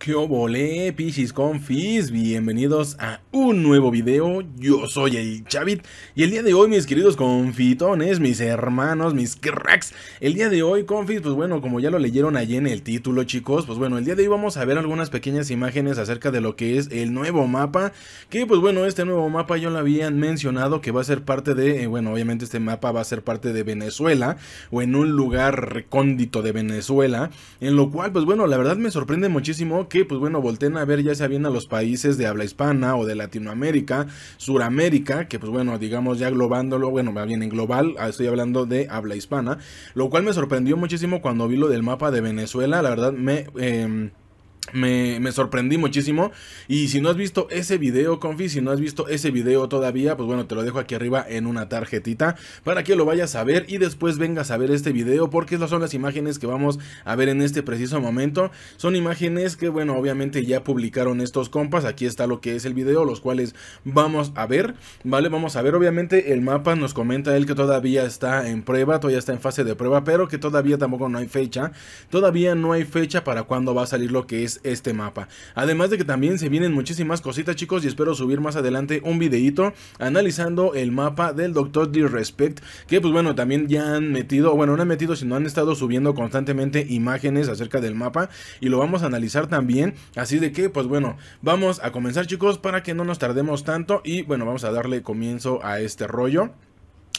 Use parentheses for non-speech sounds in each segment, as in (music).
¿Qué obole, Pichis Confis? Bienvenidos a un nuevo video. Yo soy el Chavit y el día de hoy, mis queridos confitones, mis hermanos, mis cracks. El día de hoy, Confis, pues bueno, como ya lo leyeron allí en el título, chicos, pues bueno, el día de hoy vamos a ver algunas pequeñas imágenes acerca de lo que es el nuevo mapa. Que pues bueno, este nuevo mapa ya lo habían mencionado que va a ser parte de, eh, bueno, obviamente este mapa va a ser parte de Venezuela o en un lugar recóndito de Venezuela. En lo cual, pues bueno, la verdad me sorprende muchísimo que, pues bueno, volteen a ver ya sea bien a los países de habla hispana o de Latinoamérica, Suramérica, que pues bueno, digamos ya globándolo, bueno, va bien en global, ah, estoy hablando de habla hispana, lo cual me sorprendió muchísimo cuando vi lo del mapa de Venezuela, la verdad me... Eh, me, sorprendí muchísimo. Y si no has visto ese video, Confi, si no has visto ese video todavía, pues bueno, te lo dejo aquí arriba en una tarjetita para que lo vayas a ver y después vengas a ver este video, porque esas son las imágenes que vamos a ver en este preciso momento. Son imágenes que, bueno, obviamente ya publicaron estos compas. Aquí está lo que es el video, los cuales vamos a ver, ¿vale? Vamos a ver, obviamente, el mapa nos comenta él que todavía está en prueba, todavía está en fase de prueba, pero que todavía tampoco no hay fecha. Todavía no hay fecha para cuándo va a salir lo que es este mapa. Además de que también se vienen muchísimas cositas chicos y espero subir más adelante un videito analizando el mapa del Doctor Disrespect. Que pues bueno, también ya han metido, bueno no han metido sino han estado subiendo constantemente imágenes acerca del mapa y lo vamos a analizar también. Así de que pues bueno, vamos a comenzar chicos para que no nos tardemos tanto y bueno, vamos a darle comienzo a este rollo.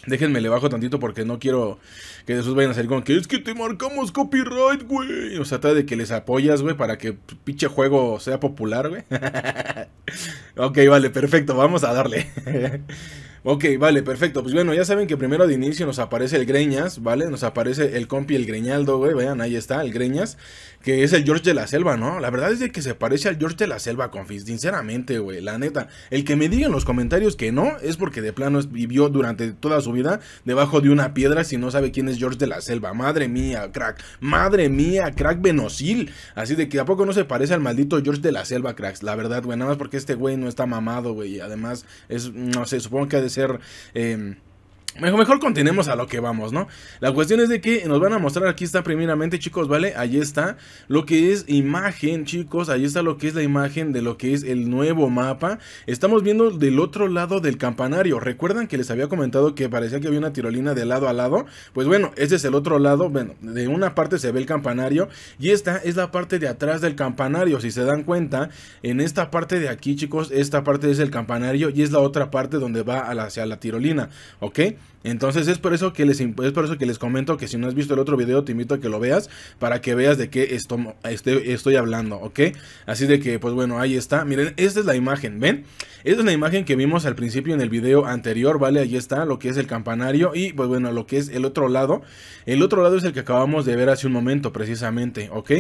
Déjenme le bajo tantito porque no quiero que después vayan a salir con que es que te marcamos copyright, güey. O sea, trata de que les apoyas, güey, para que pinche juego sea popular, güey. (laughs) ok, vale, perfecto, vamos a darle. (laughs) Ok, vale, perfecto. Pues bueno, ya saben que primero de inicio nos aparece el Greñas, ¿vale? Nos aparece el compi, el Greñaldo, güey. Vean, ahí está, el Greñas, que es el George de la Selva, ¿no? La verdad es de que se parece al George de la Selva, confis. Sinceramente, güey, la neta. El que me diga en los comentarios que no, es porque de plano vivió durante toda su vida debajo de una piedra si no sabe quién es George de la Selva. Madre mía, crack. Madre mía, crack Venosil. Así de que a poco no se parece al maldito George de la Selva, cracks. La verdad, güey, nada más porque este güey no está mamado, güey. Además, es, no sé, supongo que ha de ser eh, Mejor, mejor continuemos a lo que vamos, ¿no? La cuestión es de que nos van a mostrar, aquí está primeramente, chicos, ¿vale? Ahí está lo que es imagen, chicos, ahí está lo que es la imagen de lo que es el nuevo mapa. Estamos viendo del otro lado del campanario. ¿Recuerdan que les había comentado que parecía que había una tirolina de lado a lado? Pues bueno, este es el otro lado, bueno, de una parte se ve el campanario y esta es la parte de atrás del campanario. Si se dan cuenta, en esta parte de aquí, chicos, esta parte es el campanario y es la otra parte donde va hacia la tirolina, ¿ok? Entonces es por eso que les por eso que les comento que si no has visto el otro video te invito a que lo veas para que veas de qué este, estoy hablando, ¿ok? Así de que pues bueno, ahí está. Miren, esta es la imagen, ¿ven? Esta es la imagen que vimos al principio en el video anterior, ¿vale? Ahí está lo que es el campanario y pues bueno, lo que es el otro lado. El otro lado es el que acabamos de ver hace un momento precisamente, ¿ok?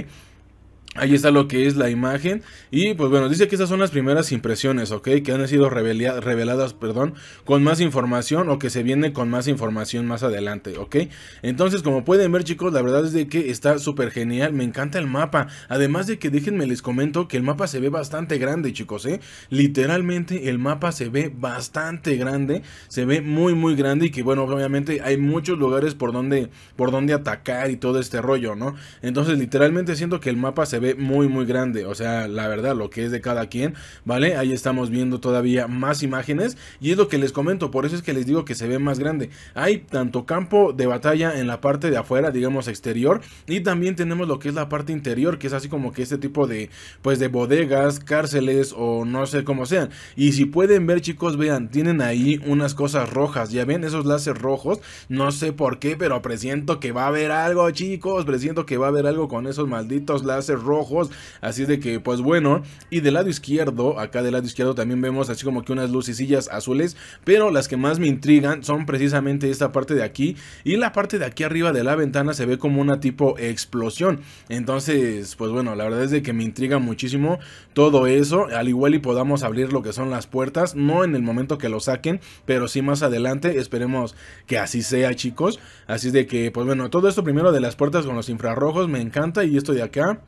Ahí está lo que es la imagen. Y pues bueno, dice que esas son las primeras impresiones, ¿ok? Que han sido reveladas, perdón, con más información o que se viene con más información más adelante, ¿ok? Entonces, como pueden ver chicos, la verdad es de que está súper genial. Me encanta el mapa. Además de que déjenme les comento que el mapa se ve bastante grande, chicos, ¿eh? Literalmente el mapa se ve bastante grande. Se ve muy, muy grande y que bueno, obviamente hay muchos lugares por donde, por donde atacar y todo este rollo, ¿no? Entonces, literalmente siento que el mapa se ve muy muy grande, o sea, la verdad, lo que es de cada quien, ¿vale? Ahí estamos viendo todavía más imágenes y es lo que les comento, por eso es que les digo que se ve más grande. Hay tanto campo de batalla en la parte de afuera, digamos exterior, y también tenemos lo que es la parte interior, que es así como que este tipo de, pues de bodegas, cárceles o no sé cómo sean. Y si pueden ver chicos, vean, tienen ahí unas cosas rojas, ya ven esos láser rojos, no sé por qué, pero presiento que va a haber algo chicos, presiento que va a haber algo con esos malditos láser rojos rojos. Así de que, pues bueno. Y del lado izquierdo, acá del lado izquierdo también vemos así como que unas lucecillas azules. Pero las que más me intrigan son precisamente esta parte de aquí. Y la parte de aquí arriba de la ventana se ve como una tipo explosión. Entonces, pues bueno, la verdad es de que me intriga muchísimo todo eso. Al igual y podamos abrir lo que son las puertas. No en el momento que lo saquen, pero sí más adelante. Esperemos que así sea, chicos. Así de que, pues bueno, todo esto primero de las puertas con los infrarrojos me encanta y esto de acá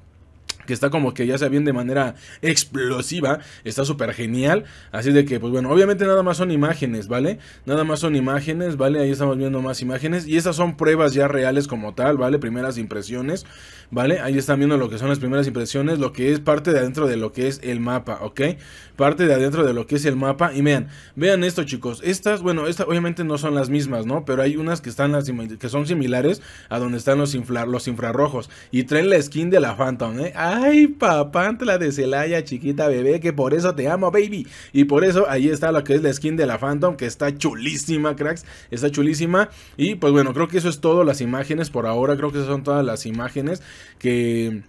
que está como que ya se bien de manera explosiva, está súper genial, así de que pues bueno, obviamente nada más son imágenes, ¿vale? Nada más son imágenes, ¿vale? Ahí estamos viendo más imágenes y esas son pruebas ya reales como tal, ¿vale? Primeras impresiones, ¿vale? Ahí están viendo lo que son las primeras impresiones, lo que es parte de adentro de lo que es el mapa, ¿ok? Parte de adentro de lo que es el mapa y vean, vean esto chicos, estas, bueno, estas obviamente no son las mismas, ¿no? Pero hay unas que están las que son similares a donde están los, los infrarrojos y traen la skin de la Phantom, ¿eh? Ay, la de Celaya, chiquita bebé, que por eso te amo, baby. Y por eso ahí está lo que es la skin de la Phantom, que está chulísima, cracks. Está chulísima. Y pues bueno, creo que eso es todo. Las imágenes por ahora, creo que esas son todas las imágenes que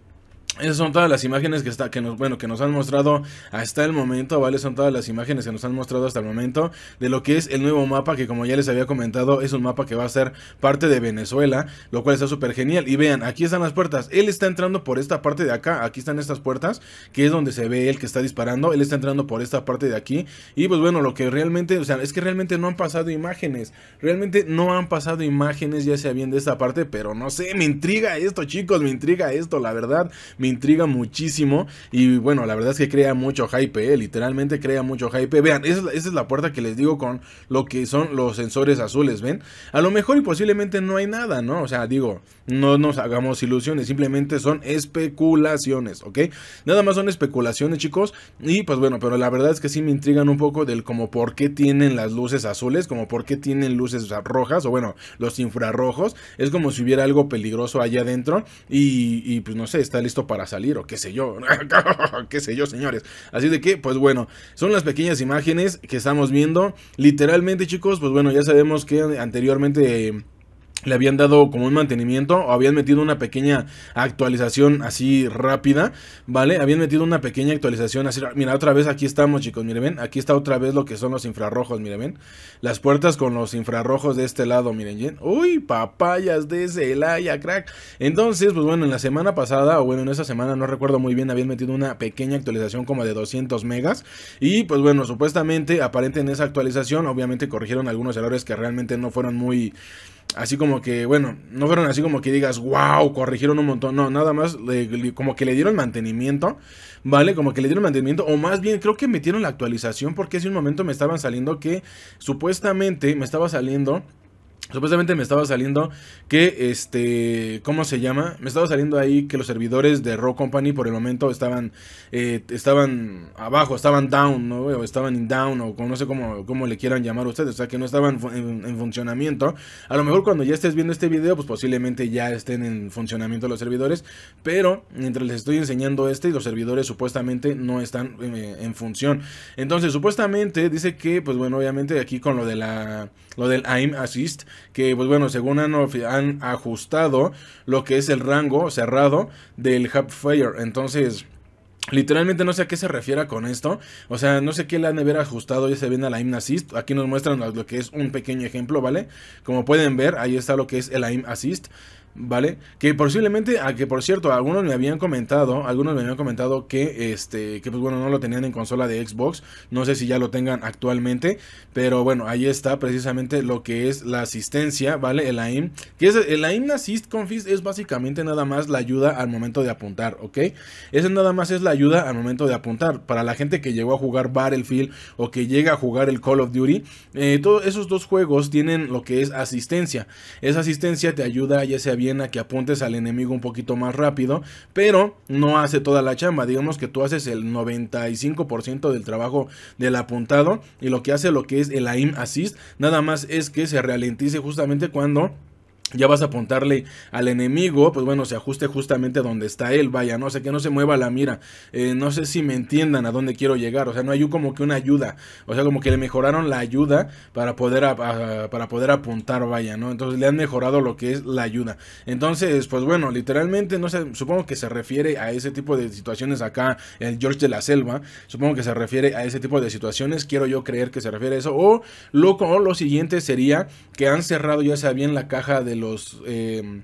esas son todas las imágenes que, está, que, nos, bueno, que nos han mostrado hasta el momento, ¿vale? Son todas las imágenes que nos han mostrado hasta el momento de lo que es el nuevo mapa, que como ya les había comentado, es un mapa que va a ser parte de Venezuela, lo cual está súper genial. Y vean, aquí están las puertas. Él está entrando por esta parte de acá, aquí están estas puertas, que es donde se ve él que está disparando. Él está entrando por esta parte de aquí. Y pues bueno, lo que realmente, o sea, es que realmente no han pasado imágenes. Realmente no han pasado imágenes, ya sea bien de esta parte, pero no sé, me intriga esto, chicos, me intriga esto, la verdad. Me me intriga muchísimo. Y bueno, la verdad es que crea mucho hype, eh, literalmente crea mucho hype. Vean, esa, es la puerta que les digo con lo que son los sensores azules, ¿ven? A lo mejor y posiblemente no hay nada, ¿no? O sea, digo, no nos hagamos ilusiones, simplemente son especulaciones, ¿ok? Nada más son especulaciones, chicos. Y pues bueno, pero la verdad es que sí me intrigan un poco del como por qué tienen las luces azules, como por qué tienen luces rojas, o bueno, los infrarrojos. Es como si hubiera algo peligroso allá adentro y pues no sé, está listo para para salir o qué sé yo, (laughs) qué sé yo señores. Así de que, pues bueno, son las pequeñas imágenes que estamos viendo. Literalmente chicos, pues bueno, ya sabemos que anteriormente le habían dado como un mantenimiento o habían metido una pequeña actualización así rápida, ¿vale? Habían metido una pequeña actualización así, mira, otra vez aquí estamos chicos, miren, ven, aquí está otra vez lo que son los infrarrojos, miren, ven, las puertas con los infrarrojos de este lado, miren, ¿ven? uy, papayas de Celaya, crack. Entonces, pues bueno, en la semana pasada, o bueno, en esa semana, no recuerdo muy bien, habían metido una pequeña actualización como de 200 megas y pues bueno, supuestamente, aparente en esa actualización, obviamente corrigieron algunos errores que realmente no fueron muy así como que, bueno, no fueron así como que digas, wow, corrigieron un montón. No, nada más como que le dieron mantenimiento, ¿vale? Como que le dieron mantenimiento, o más bien creo que metieron la actualización porque hace un momento me estaban saliendo que supuestamente me estaba saliendo Supuestamente me estaba saliendo que, este, ¿cómo se llama? Me estaba saliendo ahí que los servidores de Raw Company por el momento estaban, eh, estaban abajo, estaban down, ¿no? O estaban in down, o no sé cómo, le quieran llamar a ustedes, o sea, que no estaban en, funcionamiento. A lo mejor cuando ya estés viendo este video, pues posiblemente ya estén en funcionamiento los servidores, pero mientras les estoy enseñando este, los servidores supuestamente no están eh, en función. Entonces, supuestamente dice que, pues bueno, obviamente aquí con lo de la, lo del I'm Assist, que pues bueno, según han, han ajustado lo que es el rango cerrado del Hub Fire. Entonces... Literalmente no sé a qué se refiera con esto. O sea, no sé qué le han de haber ajustado. Ya se viene a la aim assist. Aquí nos muestran lo que es un pequeño ejemplo, ¿vale? Como pueden ver, ahí está lo que es el aim assist. ¿vale? Que posiblemente, a que por cierto, algunos me habían comentado, algunos me habían comentado que este, que pues bueno, no lo tenían en consola de Xbox, no sé si ya lo tengan actualmente, pero bueno, ahí está precisamente lo que es la asistencia, ¿vale? El AIM, que es el AIM Assist Confist es básicamente nada más la ayuda al momento de apuntar, ¿ok? eso nada más es la ayuda al momento de apuntar, para la gente que llegó a jugar Battlefield o que llega a jugar el Call of Duty, eh, todos esos dos juegos tienen lo que es asistencia, esa asistencia te ayuda ya sea había a que apuntes al enemigo un poquito más rápido, pero no hace toda la chamba. Digamos que tú haces el 95% del trabajo del apuntado y lo que hace lo que es el aim assist, nada más es que se ralentice justamente cuando ya vas a apuntarle al enemigo, pues bueno, se ajuste justamente donde está él, vaya, no sé, sea, que no se mueva la mira, eh, no sé si me entiendan a dónde quiero llegar, o sea, no hay como que una ayuda, o sea, como que le mejoraron la ayuda para poder, para poder apuntar, vaya, ¿no? Entonces le han mejorado lo que es la ayuda. Entonces, pues bueno, literalmente, no sé, supongo que se refiere a ese tipo de situaciones acá, el George de la Selva, supongo que se refiere a ese tipo de situaciones, quiero yo creer que se refiere a eso, o lo, lo siguiente sería que han cerrado ya sea bien la caja de los eh,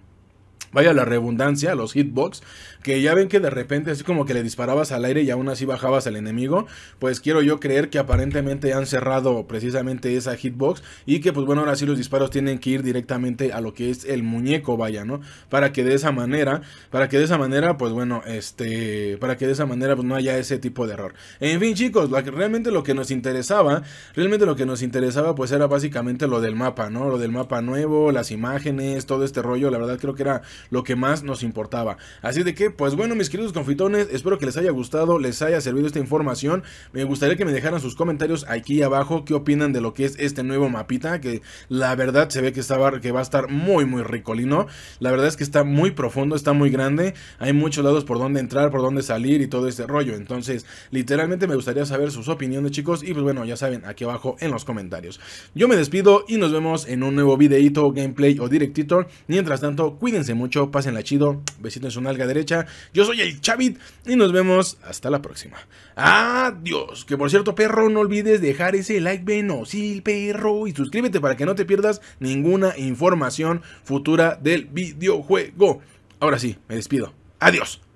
vaya la redundancia, los hitbox, que ya ven que de repente así como que le disparabas al aire y aún así bajabas al enemigo, pues quiero yo creer que aparentemente han cerrado precisamente esa hitbox y que pues bueno, ahora sí los disparos tienen que ir directamente a lo que es el muñeco, vaya, ¿no? Para que de esa manera, para que de esa manera, pues bueno, este, para que de esa manera pues no haya ese tipo de error. En fin, chicos, realmente lo que nos interesaba, realmente lo que nos interesaba pues era básicamente lo del mapa, ¿no? Lo del mapa nuevo, las imágenes, todo este rollo, la verdad creo que era lo que más nos importaba. Así de que, pues bueno, mis queridos confitones, espero que les haya gustado, les haya servido esta información. Me gustaría que me dejaran sus comentarios aquí abajo qué opinan de lo que es este nuevo mapita, que la verdad se ve que, que va a estar muy, muy ricolino. La verdad es que está muy profundo, está muy grande, hay muchos lados por donde entrar, por donde salir y todo este rollo. Entonces, literalmente me gustaría saber sus opiniones, chicos, y pues bueno, ya saben, aquí abajo en los comentarios. Yo me despido y nos vemos en un nuevo videito, gameplay o directito. Mientras tanto, cuídense mucho pásenla chido, besito en su nalga derecha. Yo soy el Chavit y nos vemos hasta la próxima. Adiós. Que por cierto, perro, no olvides dejar ese like el perro, y suscríbete para que no te pierdas ninguna información futura del videojuego. Ahora sí, me despido. Adiós.